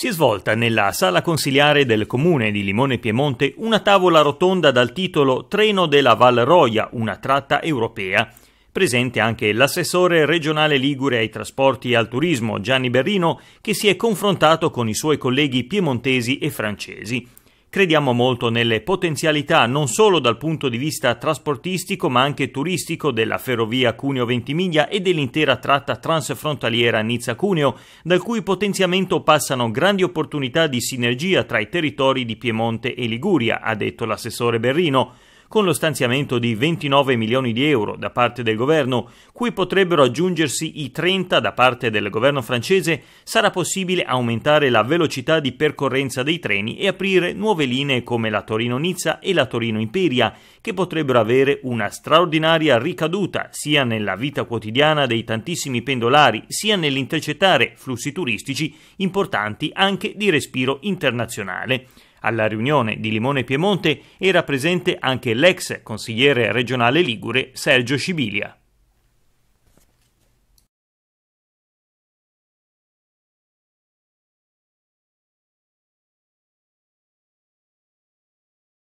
si è svolta nella sala consiliare del comune di Limone Piemonte una tavola rotonda dal titolo Treno della Val Roia, una tratta europea. Presente anche l'assessore regionale Ligure ai trasporti e al turismo Gianni Berrino, che si è confrontato con i suoi colleghi piemontesi e francesi. Crediamo molto nelle potenzialità non solo dal punto di vista trasportistico ma anche turistico della ferrovia Cuneo-Ventimiglia e dell'intera tratta transfrontaliera Nizza-Cuneo, dal cui potenziamento passano grandi opportunità di sinergia tra i territori di Piemonte e Liguria, ha detto l'assessore Berrino con lo stanziamento di 29 milioni di euro da parte del governo, cui potrebbero aggiungersi i 30 da parte del governo francese, sarà possibile aumentare la velocità di percorrenza dei treni e aprire nuove linee come la Torino-Nizza e la Torino-Imperia, che potrebbero avere una straordinaria ricaduta sia nella vita quotidiana dei tantissimi pendolari, sia nell'intercettare flussi turistici importanti anche di respiro internazionale. Alla riunione di Limone Piemonte era presente anche l'ex consigliere regionale Ligure Sergio Scibilia.